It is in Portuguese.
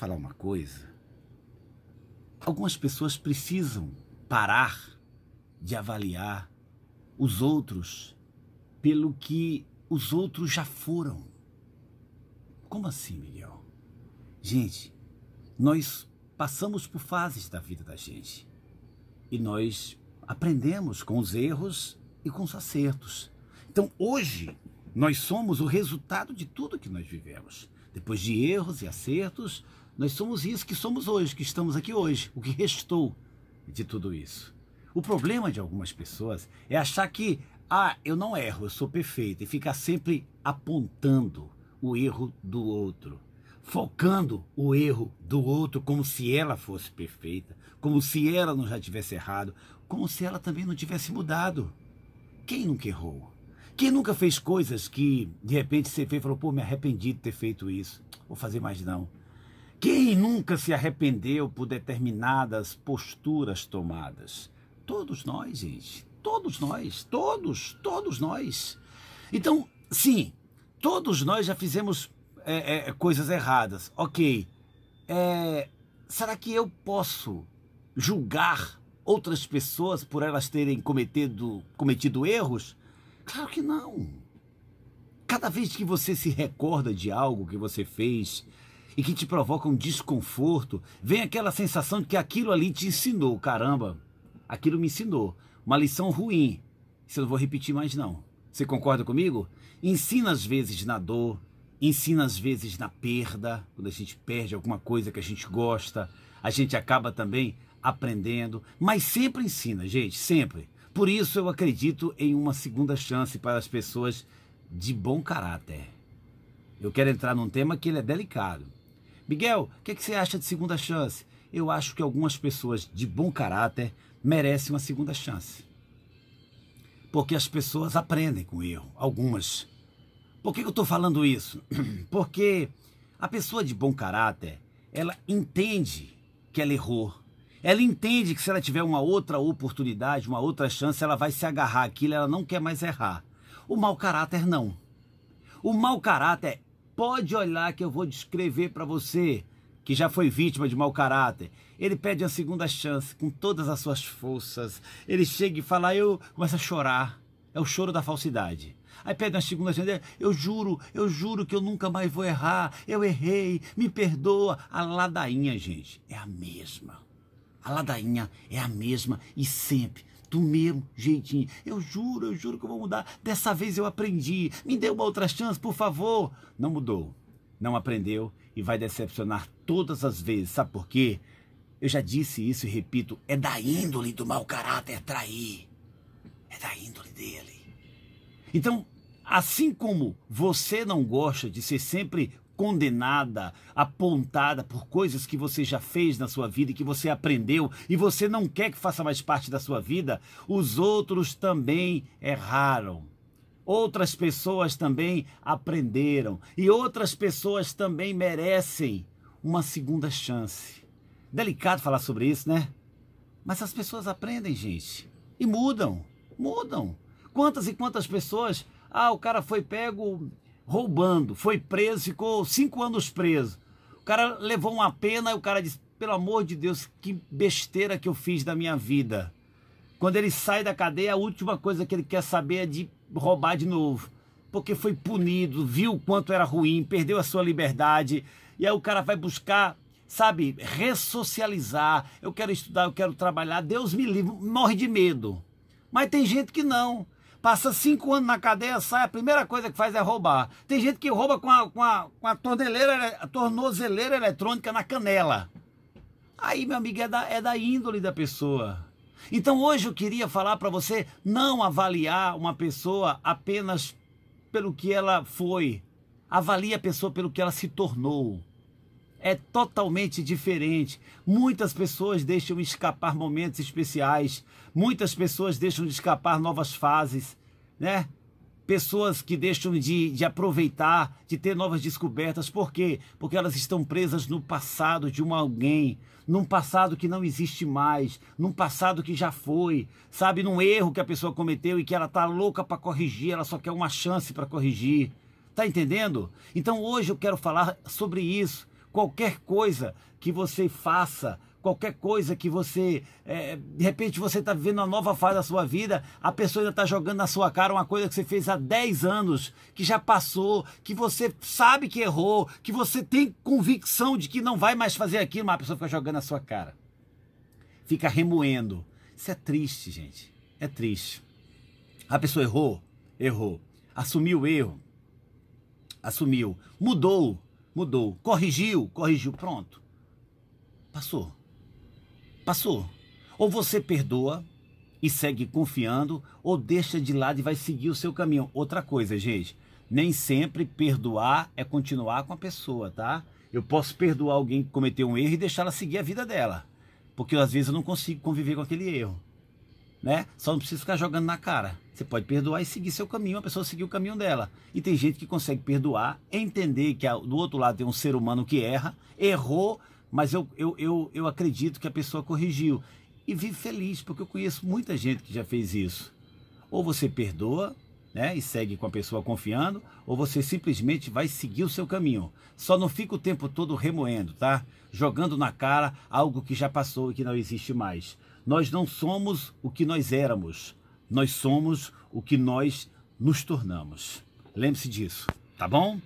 falar uma coisa? Algumas pessoas precisam parar de avaliar os outros pelo que os outros já foram. Como assim, Miguel? Gente, nós passamos por fases da vida da gente e nós aprendemos com os erros e com os acertos. Então, hoje, nós somos o resultado de tudo que nós vivemos. Depois de erros e acertos, nós somos isso que somos hoje, que estamos aqui hoje, o que restou de tudo isso. O problema de algumas pessoas é achar que, ah, eu não erro, eu sou perfeito, e ficar sempre apontando o erro do outro, focando o erro do outro como se ela fosse perfeita, como se ela não já tivesse errado, como se ela também não tivesse mudado. Quem nunca errou? Quem nunca fez coisas que de repente você fez e falou, pô, me arrependi de ter feito isso, vou fazer mais não. Quem nunca se arrependeu por determinadas posturas tomadas? Todos nós, gente. Todos nós. Todos, todos nós. Então, sim, todos nós já fizemos é, é, coisas erradas. Ok. É, será que eu posso julgar outras pessoas por elas terem cometido, cometido erros? Claro que não. Cada vez que você se recorda de algo que você fez, e que te provoca um desconforto, vem aquela sensação de que aquilo ali te ensinou, caramba, aquilo me ensinou, uma lição ruim, isso eu não vou repetir mais não. Você concorda comigo? Ensina às vezes na dor, ensina às vezes na perda, quando a gente perde alguma coisa que a gente gosta, a gente acaba também aprendendo, mas sempre ensina, gente, sempre. Por isso eu acredito em uma segunda chance para as pessoas de bom caráter. Eu quero entrar num tema que ele é delicado. Miguel, o que, que, você acha de segunda chance? Eu acho que algumas pessoas de bom caráter merecem uma segunda chance. Porque as pessoas aprendem com o erro, algumas. Por que, que eu estou falando isso? Porque a pessoa de bom caráter, ela entende que ela errou. Ela entende que se ela tiver uma outra oportunidade, uma outra chance, ela vai se agarrar àquilo, ela não quer mais errar. O mau caráter não. O mau caráter Pode olhar que eu vou descrever para você que já foi vítima de mau caráter. Ele pede a segunda chance com todas as suas forças. Ele chega e fala, eu começa a chorar. É o choro da falsidade. Aí pede uma segunda chance, eu juro, eu juro que eu nunca mais vou errar, eu errei, me perdoa. A ladainha, gente, é a mesma. A ladainha é a mesma e sempre do mesmo jeitinho. Eu juro, eu juro que eu vou mudar. Dessa vez eu aprendi. Me dê uma outra chance, por favor. Não mudou, não aprendeu e vai decepcionar todas as vezes. Sabe por quê? Eu já disse isso e repito: é da índole do mau caráter trair. É da índole dele. Então, assim como você não gosta de ser sempre condenada, apontada por coisas que você já fez na sua vida e que você aprendeu e você não quer que faça mais parte da sua vida, os outros também erraram. Outras pessoas também aprenderam e outras pessoas também merecem uma segunda chance. Delicado falar sobre isso, né? Mas as pessoas aprendem, gente, e mudam, mudam. Quantas e quantas pessoas ah, o cara foi pego roubando, foi preso, ficou cinco anos preso. O cara levou uma pena e o cara disse: pelo amor de Deus, que besteira que eu fiz da minha vida. Quando ele sai da cadeia, a última coisa que ele quer saber é de roubar de novo. Porque foi punido, viu o quanto era ruim, perdeu a sua liberdade. E aí o cara vai buscar sabe, ressocializar. Eu quero estudar, eu quero trabalhar. Deus me livre, morre de medo. Mas tem gente que não. Passa cinco anos na cadeia, sai, a primeira coisa que faz é roubar. Tem gente que rouba com a, com a, com a, a tornozeleira eletrônica na canela. Aí, meu amigo, é da, é da índole da pessoa. Então hoje eu queria falar para você não avaliar uma pessoa apenas pelo que ela foi. Avalie a pessoa pelo que ela se tornou é totalmente diferente. Muitas pessoas deixam escapar momentos especiais, muitas pessoas deixam de escapar novas fases, né? Pessoas que deixam de, de aproveitar, de ter novas descobertas. Por quê? Porque elas estão presas no passado de um alguém, num passado que não existe mais, num passado que já foi, sabe? Num erro que a pessoa cometeu e que ela tá louca para corrigir, ela só quer uma chance para corrigir. Tá entendendo? Então hoje eu quero falar sobre isso Qualquer coisa que você faça, qualquer coisa que você. É, de repente você está vivendo uma nova fase da sua vida, a pessoa ainda está jogando na sua cara uma coisa que você fez há 10 anos, que já passou, que você sabe que errou, que você tem convicção de que não vai mais fazer aquilo, mas a pessoa fica jogando na sua cara. Fica remoendo. Isso é triste, gente. É triste. A pessoa errou? Errou. Assumiu o erro? Assumiu. Mudou? mudou. Corrigiu, corrigiu, pronto. Passou. Passou. Ou você perdoa e segue confiando, ou deixa de lado e vai seguir o seu caminho. Outra coisa, gente, nem sempre perdoar é continuar com a pessoa, tá? Eu posso perdoar alguém que cometeu um erro e deixar ela seguir a vida dela. Porque às vezes eu não consigo conviver com aquele erro. Né? Só não preciso ficar jogando na cara. Você pode perdoar e seguir seu caminho, a pessoa seguir o caminho dela. E tem gente que consegue perdoar, entender que do outro lado tem um ser humano que erra, errou, mas eu, eu, eu, eu acredito que a pessoa corrigiu. E vive feliz, porque eu conheço muita gente que já fez isso. Ou você perdoa, né, e segue com a pessoa confiando, ou você simplesmente vai seguir o seu caminho. Só não fica o tempo todo remoendo, tá? Jogando na cara algo que já passou e que não existe mais. Nós não somos o que nós éramos nós somos o que nós nos tornamos. Lembre-se disso, tá bom?